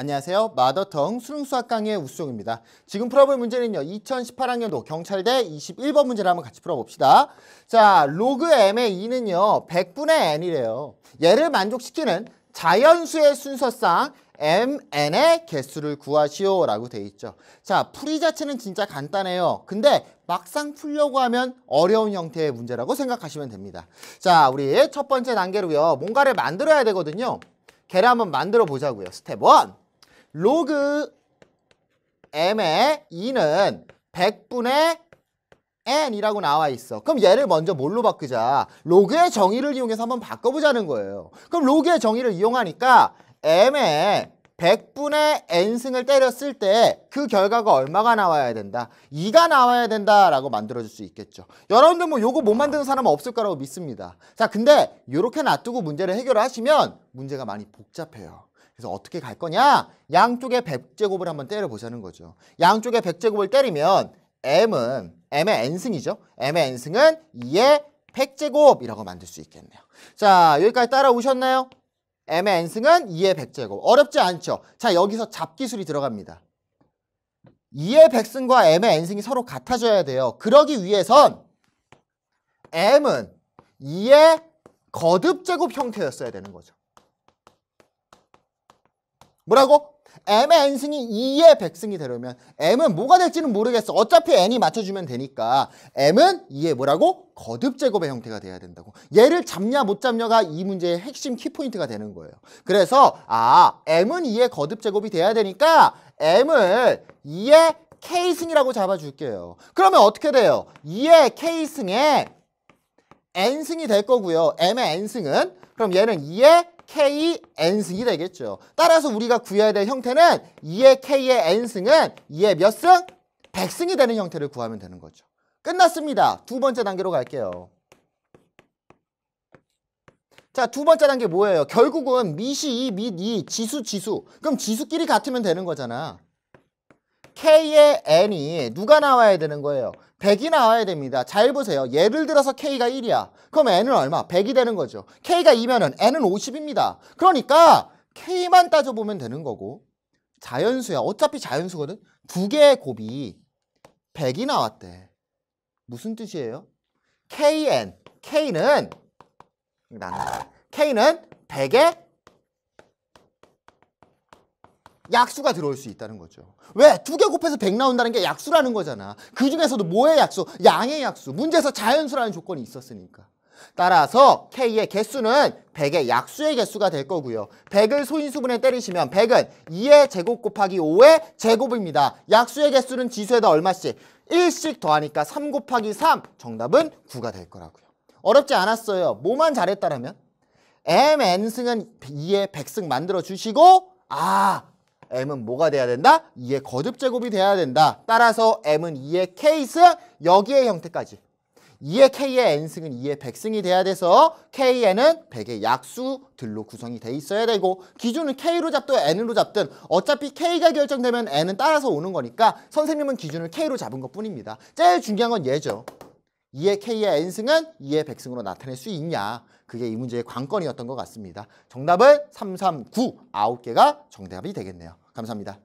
안녕하세요. 마더텅 수능수학 강의 의 우수종입니다. 지금 풀어볼 문제는요. 2018학년도 경찰대 21번 문제를 한번 같이 풀어봅시다. 자, 로그 m의 2는요. 100분의 n이래요. 얘를 만족시키는 자연수의 순서상 mn의 개수를 구하시오 라고 돼 있죠. 자, 풀이 자체는 진짜 간단해요. 근데 막상 풀려고 하면 어려운 형태의 문제라고 생각하시면 됩니다. 자, 우리 첫 번째 단계로요. 뭔가를 만들어야 되거든요. 걔를 한번 만들어 보자고요. 스텝 1! 로그 m의 2는 100분의 n이라고 나와 있어. 그럼 얘를 먼저 뭘로 바꾸자? 로그의 정의를 이용해서 한번 바꿔보자는 거예요. 그럼 로그의 정의를 이용하니까 m의 100분의 n승을 때렸을 때 그 결과가 얼마가 나와야 된다 2가 나와야 된다라고 만들어줄 수 있겠죠 여러분들 뭐 요거 못 만드는 사람은 없을 거라고 믿습니다 자 근데 이렇게 놔두고 문제를 해결 하시면 문제가 많이 복잡해요 그래서 어떻게 갈 거냐 양쪽에 100제곱을 한번 때려보자는 거죠 양쪽에 100제곱을 때리면 m은 m의 n승이죠 m의 n승은 2의 100제곱이라고 만들 수 있겠네요 자 여기까지 따라오셨나요? m의 n승은 2의 100제곱. 어렵지 않죠? 자, 여기서 잡기술이 들어갑니다. 2의 100승과 m의 n승이 서로 같아져야 돼요. 그러기 위해선 m은 2의 거듭제곱 형태였어야 되는 거죠. 뭐라고? m의 n승이 2의 1 0 0승이 되려면 m은 뭐가 될지는 모르겠어. 어차피 n이 맞춰주면 되니까 m은 2의 뭐라고? 거듭 제곱의 형태가 돼야 된다고. 얘를 잡냐 못 잡냐가 이 문제의 핵심 키포인트가 되는 거예요. 그래서 아 m은 2의 거듭 제곱이 돼야 되니까 m을 2의 k승이라고 잡아줄게요. 그러면 어떻게 돼요? 2의 k승에 n승이 될 거고요. m의 n승은 그럼 얘는 2의 k n승이 되겠죠. 따라서 우리가 구해야 될 형태는 2의 k의 n승은 2의 몇 승? 100승이 되는 형태를 구하면 되는 거죠. 끝났습니다. 두 번째 단계로 갈게요. 자, 두 번째 단계 뭐예요? 결국은 미시 2, 미 2, 지수, 지수. 그럼 지수끼리 같으면 되는 거잖아. K의 N이 누가 나와야 되는 거예요? 100이 나와야 됩니다. 잘 보세요. 예를 들어서 K가 1이야. 그럼 N은 얼마? 100이 되는 거죠. K가 2면 은 N은 50입니다. 그러니까 K만 따져보면 되는 거고 자연수야. 어차피 자연수거든. 두 개의 곱이 100이 나왔대. 무슨 뜻이에요? KN, K는 나는 K는 100에 약수가 들어올 수 있다는 거죠. 왜? 두 개 곱해서 백 나온다는 게 약수라는 거잖아. 그 중에서도 뭐의 약수? 양의 약수. 문제에서 자연수라는 조건이 있었으니까. 따라서 K의 개수는 100의 약수의 개수가 될 거고요. 100을 소인수분에 때리시면 100은 2의 제곱 곱하기 5의 제곱입니다. 약수의 개수는 지수에다 얼마씩? 1씩 더하니까 3 곱하기 3. 정답은 9가 될 거라고요. 어렵지 않았어요. 뭐만 잘했다라면? m, n승은 2의 100승 만들어주시고 아 m은 뭐가 돼야 된다? 2의 거듭 제곱이 돼야 된다. 따라서 m은 2의 k승 여기의 형태까지. 2의 k의 n승은 2의 100승이 돼야 돼서 kn은 100의 약수들로 구성이 돼 있어야 되고 기준은 k로 잡든 n으로 잡든 어차피 k가 결정되면 n은 따라서 오는 거니까 선생님은 기준을 k로 잡은 것뿐입니다. 제일 중요한 건 얘죠. 2의 k의 n승은 2의 백승으로 나타낼 수 있냐 그게 이 문제의 관건이었던 것 같습니다. 정답은 3, 3, 9, 9개가 정답이 되겠네요. 감사합니다.